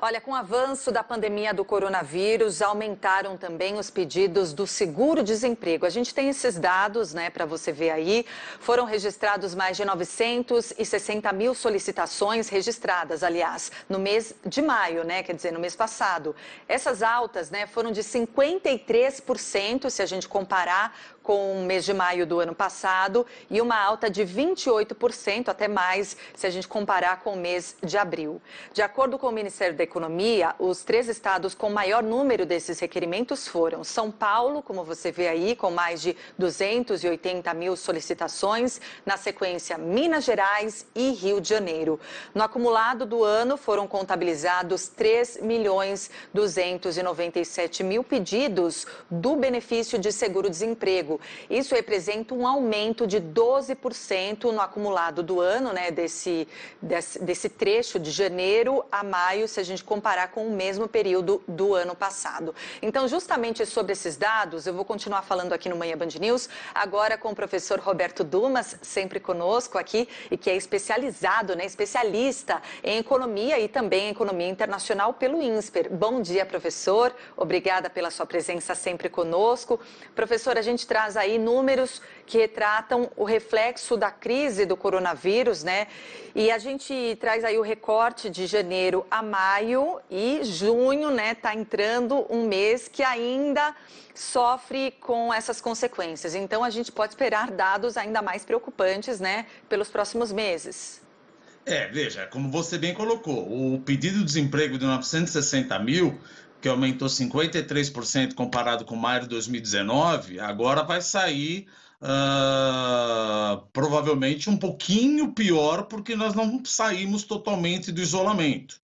Olha, com o avanço da pandemia do coronavírus, aumentaram também os pedidos do seguro-desemprego. A gente tem esses dados, né, para você ver aí. Foram registrados mais de 960 mil solicitações registradas, aliás, no mês de maio, né, quer dizer, no mês passado. Essas altas, né, foram de 53% se a gente comparar com o mês de maio do ano passado e uma alta de 28%, até mais, se a gente comparar com o mês de abril. De acordo com o Ministério da Economia, os três estados com maior número desses requerimentos foram São Paulo, como você vê aí, com mais de 280 mil solicitações, na sequência Minas Gerais e Rio de Janeiro. No acumulado do ano, foram contabilizados 3 milhões 297 mil pedidos do benefício de seguro-desemprego isso representa um aumento de 12% no acumulado do ano, né, desse, desse, desse trecho de janeiro a maio, se a gente comparar com o mesmo período do ano passado. Então, justamente sobre esses dados, eu vou continuar falando aqui no Manhã Band News, agora com o professor Roberto Dumas, sempre conosco aqui, e que é especializado, né, especialista em economia e também em economia internacional pelo INSPER. Bom dia, professor. Obrigada pela sua presença sempre conosco. Professor, a gente traz traz aí números que retratam o reflexo da crise do coronavírus, né? E a gente traz aí o recorte de janeiro a maio e junho, né? Tá entrando um mês que ainda sofre com essas consequências. Então a gente pode esperar dados ainda mais preocupantes, né? Pelos próximos meses. É, veja, como você bem colocou, o pedido de desemprego de 960 mil que aumentou 53% comparado com maio de 2019, agora vai sair uh, provavelmente um pouquinho pior, porque nós não saímos totalmente do isolamento.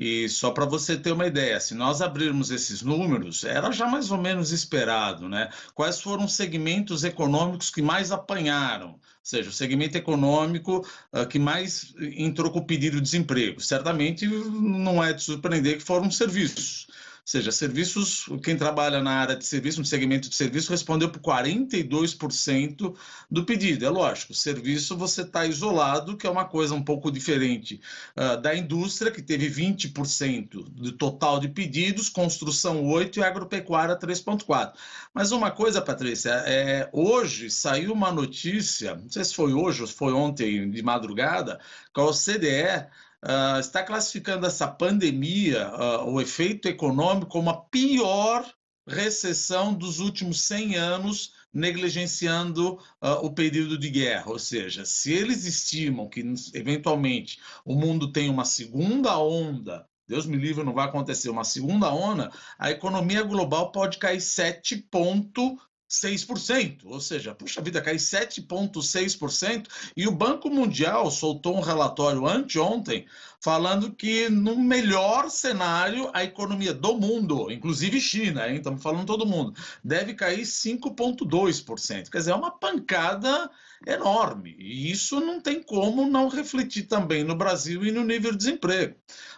E só para você ter uma ideia, se nós abrirmos esses números, era já mais ou menos esperado, né? Quais foram os segmentos econômicos que mais apanharam? Ou seja, o segmento econômico uh, que mais entrou com o pedido de desemprego. Certamente não é de surpreender que foram os serviços seja, serviços, quem trabalha na área de serviço, no segmento de serviço, respondeu por 42% do pedido. É lógico, serviço você está isolado, que é uma coisa um pouco diferente uh, da indústria, que teve 20% do total de pedidos, construção 8% e agropecuária 3,4%. Mas uma coisa, Patrícia, é, é, hoje saiu uma notícia, não sei se foi hoje ou foi ontem de madrugada, que a OCDE uh, está classificando essa pandemia, uh, o efeito econômico, como a pior recessão dos últimos 100 anos, negligenciando uh, o período de guerra. Ou seja, se eles estimam que, eventualmente, o mundo tem uma segunda onda Deus me livre, não vai acontecer uma segunda onda, a economia global pode cair 7 pontos 6%, ou seja, puxa vida, cai 7,6%. E o Banco Mundial soltou um relatório anteontem falando que, no melhor cenário, a economia do mundo, inclusive China, hein, estamos falando todo mundo, deve cair 5,2%. Quer dizer, é uma pancada enorme. E isso não tem como não refletir também no Brasil e no nível de desemprego.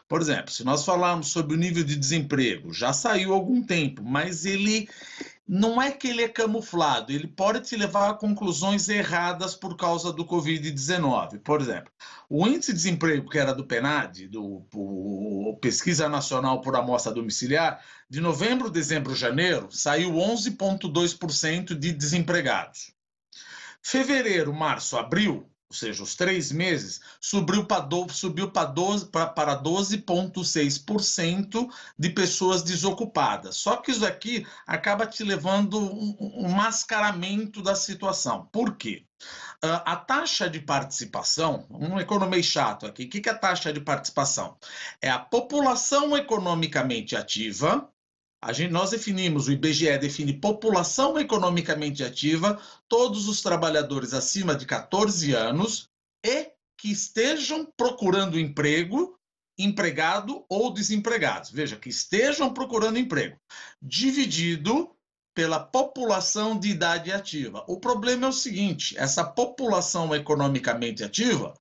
Por exemplo, se nós falarmos sobre o nível de desemprego, já saiu há algum tempo, mas ele não é que ele é camuflado, ele pode te levar a conclusões erradas por causa do Covid-19. Por exemplo, o índice de desemprego que era do PNAD, do o, Pesquisa Nacional por Amostra Domiciliar, de novembro, dezembro, janeiro, saiu 11,2% de desempregados. Fevereiro, março, abril, ou seja, os três meses, subiu para 12,6% de pessoas desocupadas. Só que isso aqui acaba te levando um, um mascaramento da situação. Por quê? Ah, a taxa de participação, um economês chato aqui, o que, que é a taxa de participação? É a população economicamente ativa a gente, nós definimos, o IBGE define população economicamente ativa, todos os trabalhadores acima de 14 anos e que estejam procurando emprego, empregado ou desempregados. Veja, que estejam procurando emprego, dividido pela população de idade ativa. O problema é o seguinte: essa população economicamente ativa,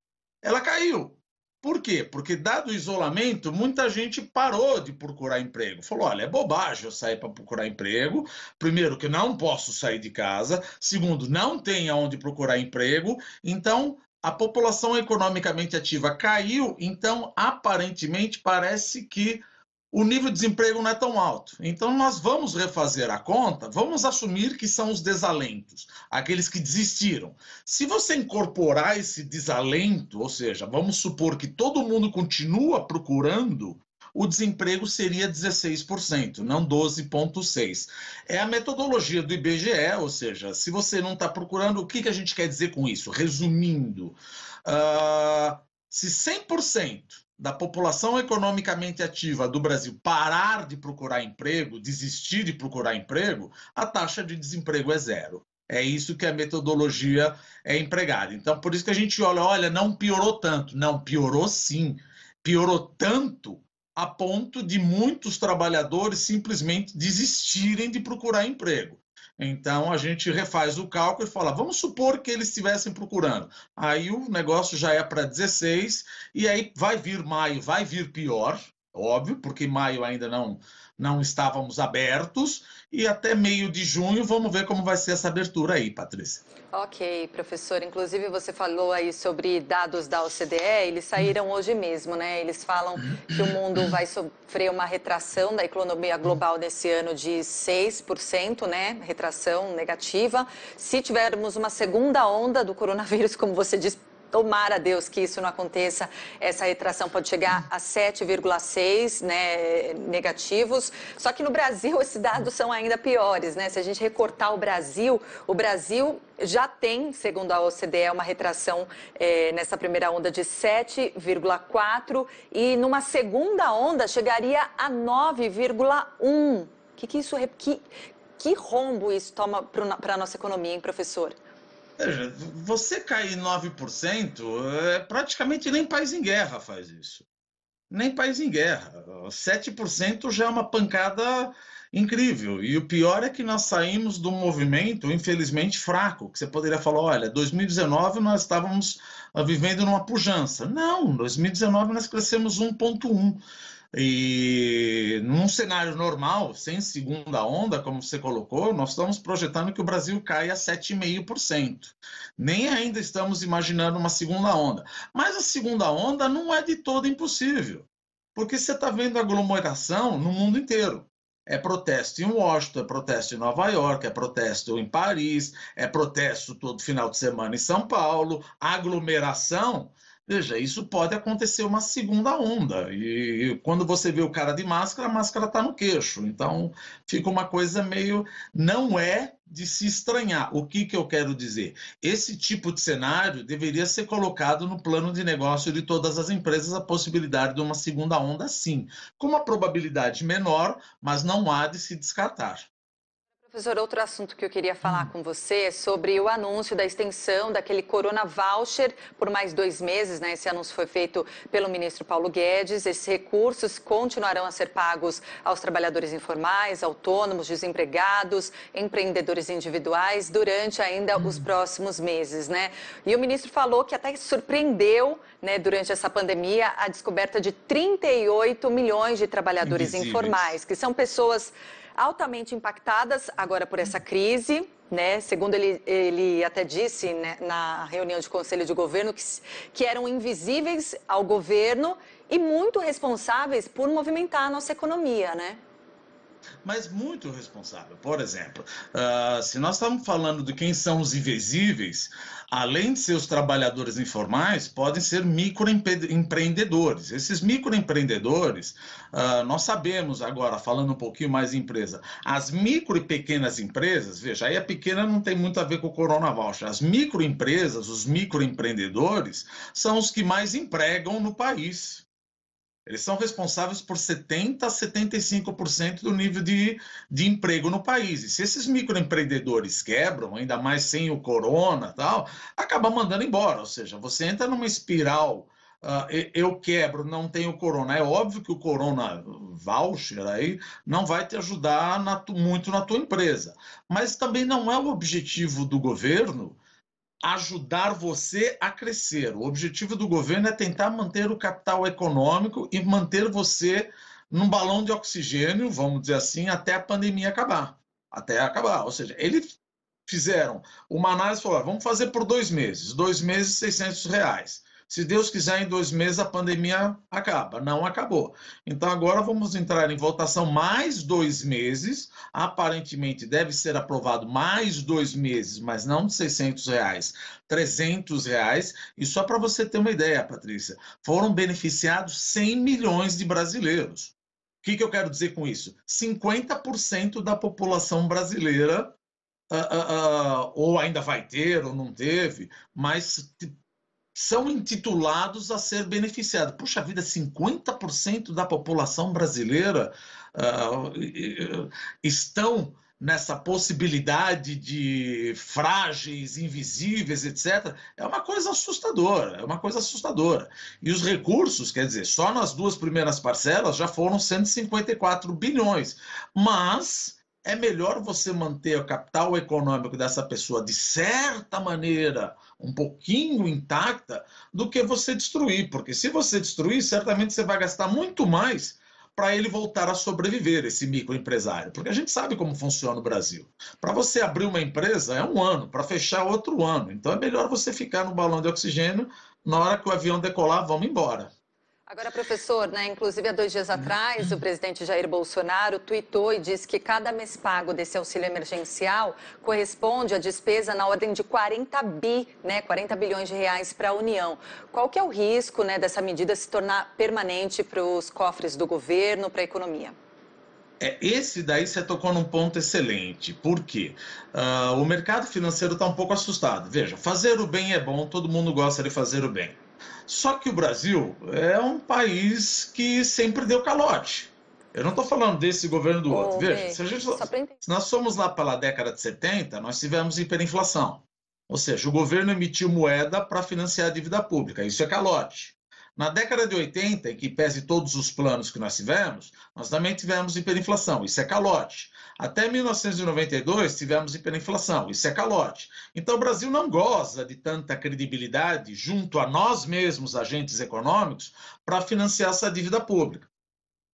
ela caiu. Por quê? Porque, dado o isolamento, muita gente parou de procurar emprego. Falou: olha, é bobagem eu sair para procurar emprego. Primeiro, que não posso sair de casa. Segundo, não tem aonde procurar emprego. Então, a população economicamente ativa caiu. Então, aparentemente, parece que o nível de desemprego não é tão alto. Então, nós vamos refazer a conta, vamos assumir que são os desalentos, aqueles que desistiram. Se você incorporar esse desalento, ou seja, vamos supor que todo mundo continua procurando, o desemprego seria 16%, não 12,6%. É a metodologia do IBGE, ou seja, se você não está procurando, o que, que a gente quer dizer com isso? Resumindo, uh, se 100% da população economicamente ativa do Brasil parar de procurar emprego, desistir de procurar emprego, a taxa de desemprego é zero. É isso que a metodologia é empregada. Então, por isso que a gente olha, olha, não piorou tanto. Não, piorou sim. Piorou tanto a ponto de muitos trabalhadores simplesmente desistirem de procurar emprego. Então a gente refaz o cálculo e fala, vamos supor que eles estivessem procurando. Aí o negócio já é para 16 e aí vai vir maio, vai vir pior, óbvio, porque em maio ainda não, não estávamos abertos, e até meio de junho vamos ver como vai ser essa abertura aí, Patrícia. Ok, professor. Inclusive você falou aí sobre dados da OCDE, eles hum. saíram hoje mesmo, né? Eles falam que o hum. mundo vai sofrer uma retração da economia hum. global nesse ano de 6%, né? Retração negativa. Se tivermos uma segunda onda do coronavírus, como você disse, Tomara a Deus que isso não aconteça. Essa retração pode chegar a 7,6 né, negativos. Só que no Brasil esses dados são ainda piores, né? Se a gente recortar o Brasil, o Brasil já tem, segundo a OCDE, uma retração eh, nessa primeira onda de 7,4 e numa segunda onda chegaria a 9,1. O que, que isso que, que rombo isso toma para a nossa economia, hein, professor? Veja, você cair 9%, é, praticamente nem país em guerra faz isso. Nem país em guerra. 7% já é uma pancada incrível. E o pior é que nós saímos do movimento, infelizmente, fraco. Que você poderia falar, olha, 2019 nós estávamos ah, vivendo numa pujança. Não, 2019 nós crescemos 1,1%. E num cenário normal, sem segunda onda, como você colocou, nós estamos projetando que o Brasil caia 7,5%. Nem ainda estamos imaginando uma segunda onda. Mas a segunda onda não é de todo impossível, porque você está vendo aglomeração no mundo inteiro. É protesto em Washington, é protesto em Nova York, é protesto em Paris, é protesto todo final de semana em São Paulo, aglomeração Veja, isso pode acontecer uma segunda onda. E, quando você vê o cara de máscara, a máscara está no queixo. Então fica uma coisa meio. Não é de se estranhar. O que, que eu quero dizer? Esse tipo de cenário deveria ser colocado no plano de negócio de todas as empresas a possibilidade de uma segunda onda, sim. Com uma probabilidade menor, mas não há de se descartar. Professor, outro assunto que eu queria falar hum. com você é sobre o anúncio da extensão daquele Corona Voucher por mais dois meses, né? Esse anúncio foi feito pelo ministro Paulo Guedes. Esses recursos continuarão a ser pagos aos trabalhadores informais, autônomos, desempregados, empreendedores individuais durante ainda os hum. próximos meses, né? E o ministro falou que até surpreendeu, né, durante essa pandemia, a descoberta de 38 milhões de trabalhadores Invisíveis. informais, que são pessoas altamente impactadas agora por essa crise. Né? Segundo ele, ele até disse né, na reunião de conselho de governo que, que eram invisíveis ao governo e muito responsáveis por movimentar a nossa economia, né? mas muito responsável. Por exemplo, uh, se nós estamos falando de quem são os invisíveis, além de ser os trabalhadores informais, podem ser microempreendedores. Esses microempreendedores, uh, nós sabemos agora, falando um pouquinho mais de empresa, as micro e pequenas empresas, veja, aí a pequena não tem muito a ver com o Corona Voucher. As microempresas, os microempreendedores, são os que mais empregam no país. Eles são responsáveis por 70% a 75% do nível de, de emprego no país. E se esses microempreendedores quebram, ainda mais sem o corona tal, acaba mandando embora. Ou seja, você entra numa espiral. Uh, eu quebro, não tenho corona. É óbvio que o corona voucher aí não vai te ajudar na tu, muito na tua empresa. Mas também não é o objetivo do governo ajudar você a crescer. O objetivo do governo é tentar manter o capital econômico e manter você num balão de oxigênio, vamos dizer assim, até a pandemia acabar. Até acabar. Ou seja, eles fizeram uma análise, falaram, vamos fazer por dois meses. Dois meses, 600 reais. Se Deus quiser, em dois meses a pandemia acaba. Não acabou. Então agora vamos entrar em votação mais dois meses. Aparentemente deve ser aprovado mais dois meses, mas não 600 reais, 300 reais. E só para você ter uma ideia, Patrícia, foram beneficiados 100 milhões de brasileiros. O que, que eu quero dizer com isso? 50% da população brasileira Uh, uh, uh, ou ainda vai ter ou não teve, mas são intitulados a ser beneficiados. Puxa vida, 50% da população brasileira uh, estão nessa possibilidade de frágeis, invisíveis, etc., é uma coisa assustadora, é uma coisa assustadora. E os recursos, quer dizer, só nas duas primeiras parcelas já foram 154 bilhões, mas é melhor você manter o capital econômico dessa pessoa de certa maneira, um pouquinho intacta, do que você destruir, porque se você destruir, certamente você vai gastar muito mais para ele voltar a sobreviver, esse microempresário. Porque a gente sabe como funciona o Brasil. Para você abrir uma empresa é um ano, para fechar outro ano. Então é melhor você ficar no balão de oxigênio, na hora que o avião decolar, vamos embora. Agora, professor, né, inclusive há dois dias atrás, o presidente Jair Bolsonaro tweetou e disse que cada mês pago desse auxílio emergencial corresponde a despesa na ordem de 40 bi, né, 40 bilhões de reais para a União. Qual que é o risco né, dessa medida se tornar permanente para os cofres do governo, para a economia? É, esse daí você tocou num ponto excelente. Por quê? Uh, o mercado financeiro está um pouco assustado. Veja, fazer o bem é bom, todo mundo gosta de fazer o bem. Só que o Brasil é um país que sempre deu calote. Eu não estou falando desse governo do outro. Veja, se, gente, se, nós somos lá pela década de 70, nós tivemos hiperinflação. Ou seja, o governo emitiu moeda para financiar a dívida pública. Isso é calote. Na década de 80, em que pese todos os planos que nós tivemos, nós também tivemos hiperinflação, isso é calote. Até 1992 tivemos hiperinflação, isso é calote. Então o Brasil não goza de tanta credibilidade junto a nós mesmos, agentes econômicos, para financiar essa dívida pública.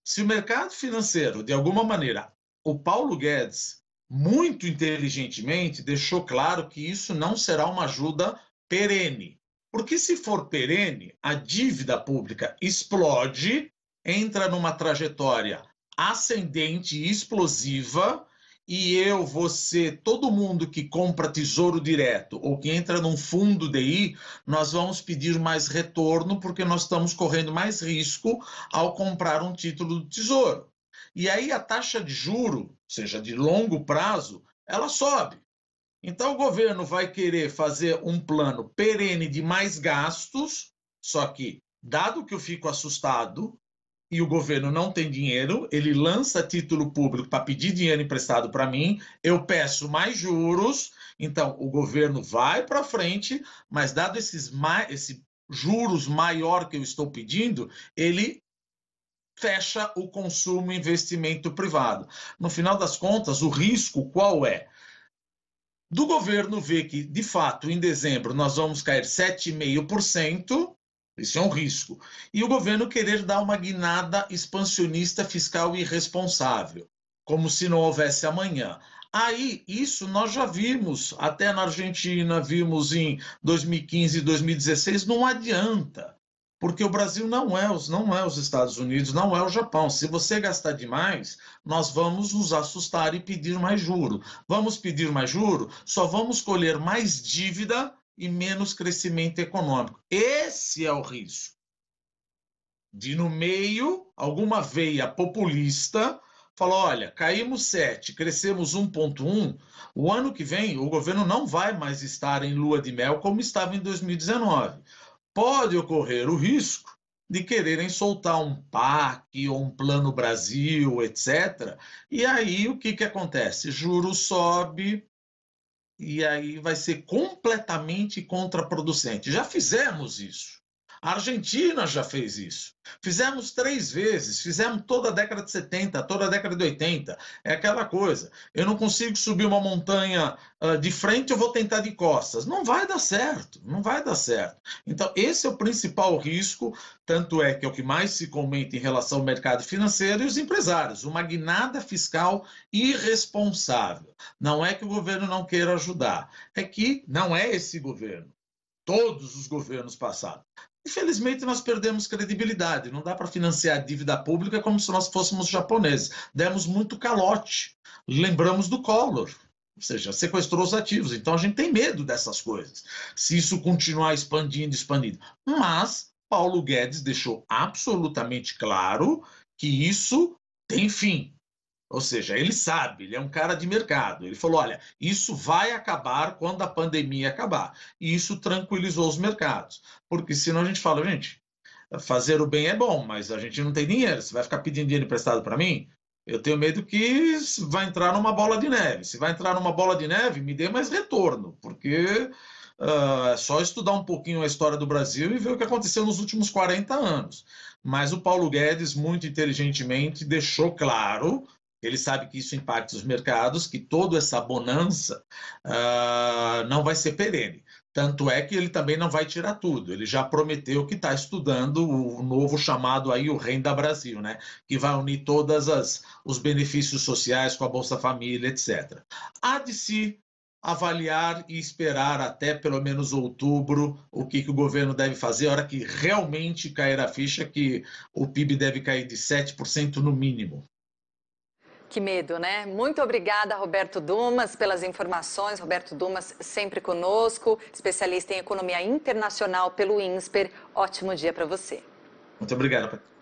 Se o mercado financeiro, de alguma maneira, o Paulo Guedes, muito inteligentemente, deixou claro que isso não será uma ajuda perene. Porque se for perene, a dívida pública explode, entra numa trajetória ascendente explosiva, e eu, você, todo mundo que compra tesouro direto ou que entra num fundo DI, nós vamos pedir mais retorno porque nós estamos correndo mais risco ao comprar um título do tesouro. E aí a taxa de juro, seja de longo prazo, ela sobe. Então, o governo vai querer fazer um plano perene de mais gastos, só que, dado que eu fico assustado e o governo não tem dinheiro, ele lança título público para pedir dinheiro emprestado para mim, eu peço mais juros, então o governo vai para frente, mas dado esses mais, esse juros maior que eu estou pedindo, ele fecha o consumo e investimento privado. No final das contas, o risco qual é? do governo ver que, de fato, em dezembro nós vamos cair 7,5%, isso é um risco, e o governo querer dar uma guinada expansionista fiscal irresponsável, como se não houvesse amanhã. Aí, isso nós já vimos, até na Argentina, vimos em 2015 e 2016, não adianta porque o Brasil não é os não é os Estados Unidos, não é o Japão. Se você gastar demais, nós vamos nos assustar e pedir mais juro. Vamos pedir mais juro, só vamos colher mais dívida e menos crescimento econômico. Esse é o risco. De no meio alguma veia populista falou: olha, caímos 7, crescemos 1,1. O ano que vem, o governo não vai mais estar em lua de mel como estava em 2019 pode ocorrer o risco de quererem soltar um PAC ou um Plano Brasil, etc. E aí o que, que acontece? Juro sobe e aí vai ser completamente contraproducente. Já fizemos isso. A Argentina já fez isso. Fizemos três vezes, fizemos toda a década de 70, toda a década de 80. É aquela coisa. Eu não consigo subir uma montanha uh, de frente, eu vou tentar de costas. Não vai dar certo, não vai dar certo. Então, esse é o principal risco, tanto é que é o que mais se comenta em relação ao mercado financeiro e os empresários, uma guinada fiscal irresponsável. Não é que o governo não queira ajudar, é que não é esse governo todos os governos passados Infelizmente, nós perdemos credibilidade. Não dá para financiar a dívida pública como se nós fôssemos japoneses. Demos muito calote. Lembramos do Collor, ou seja, sequestrou os ativos. Então, a gente tem medo dessas coisas. Se isso continuar expandindo, expandindo. Mas, Paulo Guedes deixou absolutamente claro que isso tem fim. Ou seja, ele sabe, ele é um cara de mercado. Ele falou: olha, isso vai acabar quando a pandemia acabar. E isso tranquilizou os mercados. Porque senão a gente fala, gente, fazer o bem é bom, mas a gente não tem dinheiro. Você vai ficar pedindo dinheiro emprestado para mim? Eu tenho medo que vai entrar numa bola de neve. Se vai entrar numa bola de neve, me dê mais retorno, porque uh, é só estudar um pouquinho a história do Brasil e ver o que aconteceu nos últimos 40 anos. Mas o Paulo Guedes, muito inteligentemente, deixou claro ele sabe que isso impacta os mercados, que toda essa bonança uh, não vai ser perene. Tanto é que ele também não vai tirar tudo. Ele já prometeu que está estudando o novo chamado aí o Renda Brasil, né? Que vai unir todas as os benefícios sociais com a Bolsa Família, etc. Há de se avaliar e esperar até pelo menos outubro o que, que o governo deve fazer, a hora que realmente cair a ficha que o PIB deve cair de 7% no mínimo. Que medo, né? Muito obrigada, Roberto Dumas, pelas informações. Roberto Dumas, sempre conosco, especialista em economia internacional pelo INSPER. Ótimo dia para você. Muito obrigado, Patrícia.